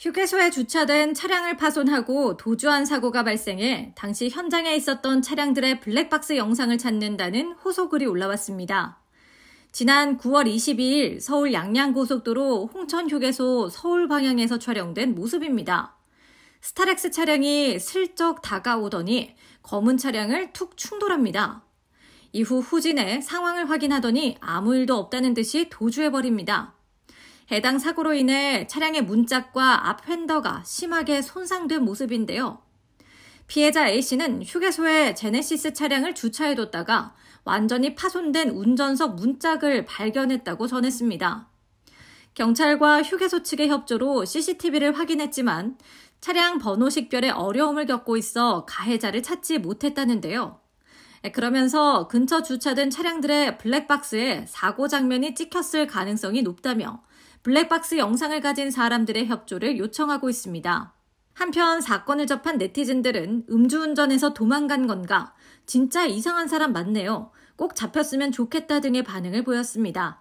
휴게소에 주차된 차량을 파손하고 도주한 사고가 발생해 당시 현장에 있었던 차량들의 블랙박스 영상을 찾는다는 호소글이 올라왔습니다. 지난 9월 22일 서울 양양고속도로 홍천휴게소 서울 방향에서 촬영된 모습입니다. 스타렉스 차량이 슬쩍 다가오더니 검은 차량을 툭 충돌합니다. 이후 후진해 상황을 확인하더니 아무 일도 없다는 듯이 도주해버립니다. 해당 사고로 인해 차량의 문짝과 앞 휀더가 심하게 손상된 모습인데요. 피해자 A씨는 휴게소에 제네시스 차량을 주차해뒀다가 완전히 파손된 운전석 문짝을 발견했다고 전했습니다. 경찰과 휴게소 측의 협조로 CCTV를 확인했지만 차량 번호 식별에 어려움을 겪고 있어 가해자를 찾지 못했다는데요. 그러면서 근처 주차된 차량들의 블랙박스에 사고 장면이 찍혔을 가능성이 높다며 블랙박스 영상을 가진 사람들의 협조를 요청하고 있습니다. 한편 사건을 접한 네티즌들은 음주운전에서 도망간 건가? 진짜 이상한 사람 맞네요. 꼭 잡혔으면 좋겠다 등의 반응을 보였습니다.